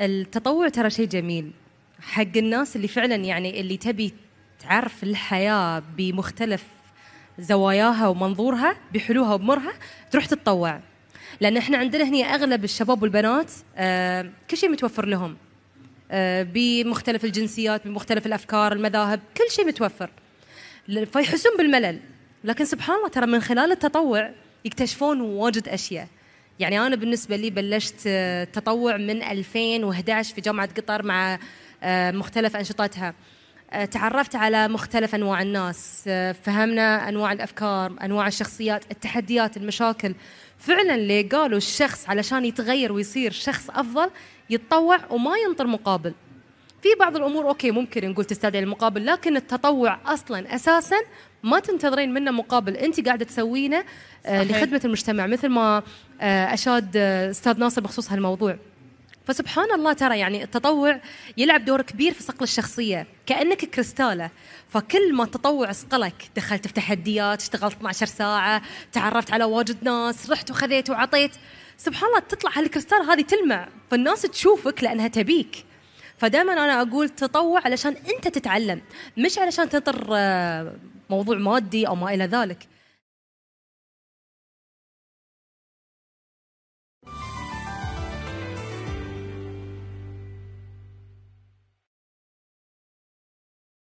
التطوع ترى شيء جميل حق الناس اللي فعلا يعني اللي تبي تعرف الحياة بمختلف زواياها ومنظورها بحلوها وبمرها تروح تتطوع لأن احنا عندنا هنا أغلب الشباب والبنات آه، كل شيء متوفر لهم آه، بمختلف الجنسيات بمختلف الأفكار المذاهب كل شيء متوفر فيحسون بالملل لكن سبحان الله ترى من خلال التطوع يكتشفون واجد أشياء يعني انا بالنسبه لي بلشت آه، تطوع من 2011 في جامعه قطر مع آه، مختلف انشطتها آه، تعرفت على مختلف انواع الناس فهمنا انواع الافكار انواع الشخصيات التحديات المشاكل فعلا اللي قالوا الشخص علشان يتغير ويصير شخص افضل يتطوع وما ينطر مقابل في بعض الامور اوكي ممكن نقول تستدعي المقابل لكن التطوع اصلا اساسا ما تنتظرين منه مقابل انت قاعده تسوينه آه، لخدمه المجتمع مثل ما آه، اشاد آه، استاذ ناصر بخصوص هالموضوع فسبحان الله ترى يعني التطوع يلعب دور كبير في صقل الشخصيه كانك كريستاله فكل ما التطوع صقلك دخلت في تحديات اشتغلت 12 ساعه تعرفت على واجد ناس رحت وخذيت وعطيت سبحان الله تطلع هالكريستال هذه تلمع فالناس تشوفك لانها تبيك فدائما انا اقول تطوع علشان انت تتعلم مش علشان تنطر آه، موضوع مادي او ما الى ذلك